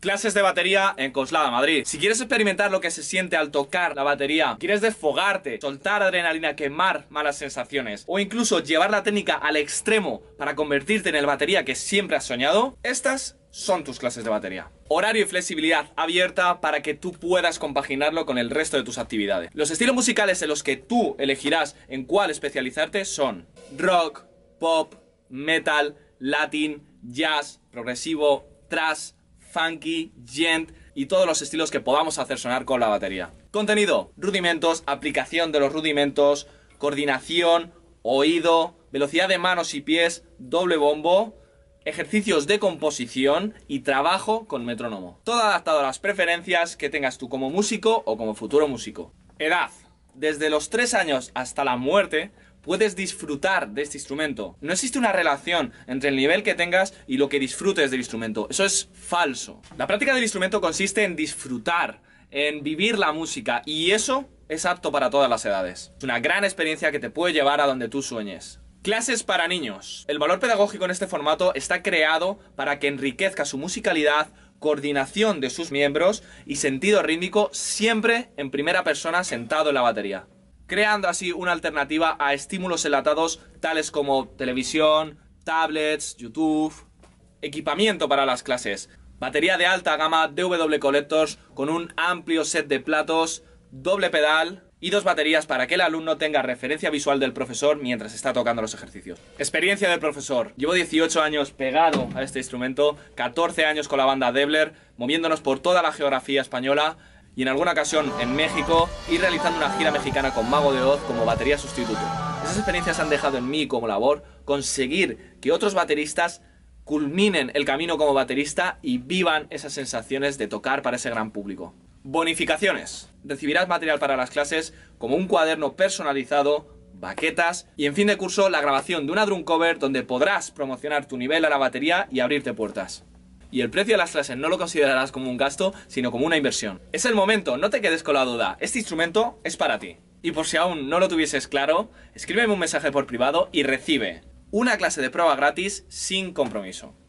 Clases de batería en Coslada, Madrid. Si quieres experimentar lo que se siente al tocar la batería, quieres desfogarte, soltar adrenalina, quemar malas sensaciones o incluso llevar la técnica al extremo para convertirte en el batería que siempre has soñado, estas son tus clases de batería. Horario y flexibilidad abierta para que tú puedas compaginarlo con el resto de tus actividades. Los estilos musicales en los que tú elegirás en cuál especializarte son rock, pop, metal, latin, jazz, progresivo, thrash funky, gent y todos los estilos que podamos hacer sonar con la batería. Contenido, rudimentos, aplicación de los rudimentos, coordinación, oído, velocidad de manos y pies, doble bombo, ejercicios de composición y trabajo con metrónomo. Todo adaptado a las preferencias que tengas tú como músico o como futuro músico. Edad. Desde los 3 años hasta la muerte, puedes disfrutar de este instrumento. No existe una relación entre el nivel que tengas y lo que disfrutes del instrumento. Eso es falso. La práctica del instrumento consiste en disfrutar, en vivir la música y eso es apto para todas las edades. Es una gran experiencia que te puede llevar a donde tú sueñes. Clases para niños. El valor pedagógico en este formato está creado para que enriquezca su musicalidad, coordinación de sus miembros y sentido rítmico siempre en primera persona sentado en la batería creando así una alternativa a estímulos enlatados tales como televisión, tablets, YouTube, equipamiento para las clases, batería de alta gama DW Collectors con un amplio set de platos, doble pedal y dos baterías para que el alumno tenga referencia visual del profesor mientras está tocando los ejercicios. Experiencia del profesor. Llevo 18 años pegado a este instrumento, 14 años con la banda Debler, moviéndonos por toda la geografía española, y en alguna ocasión en México ir realizando una gira mexicana con Mago de Oz como batería sustituto. Esas experiencias han dejado en mí como labor conseguir que otros bateristas culminen el camino como baterista y vivan esas sensaciones de tocar para ese gran público. Bonificaciones. Recibirás material para las clases como un cuaderno personalizado, baquetas y en fin de curso la grabación de una drum cover donde podrás promocionar tu nivel a la batería y abrirte puertas y el precio de las clases no lo considerarás como un gasto, sino como una inversión. Es el momento, no te quedes con la duda, este instrumento es para ti. Y por si aún no lo tuvieses claro, escríbeme un mensaje por privado y recibe una clase de prueba gratis sin compromiso.